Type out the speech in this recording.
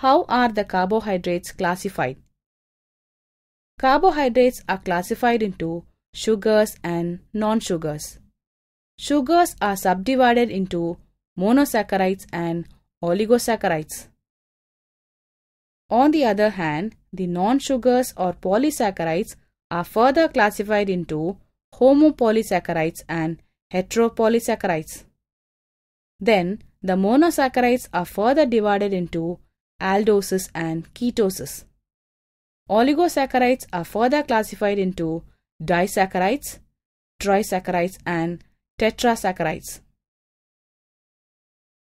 How are the carbohydrates classified? Carbohydrates are classified into sugars and non-sugars. Sugars are subdivided into monosaccharides and oligosaccharides. On the other hand, the non-sugars or polysaccharides are further classified into homopolysaccharides and heteropolysaccharides. Then, the monosaccharides are further divided into aldosis and ketosis. Oligosaccharides are further classified into disaccharides, trisaccharides and tetrasaccharides.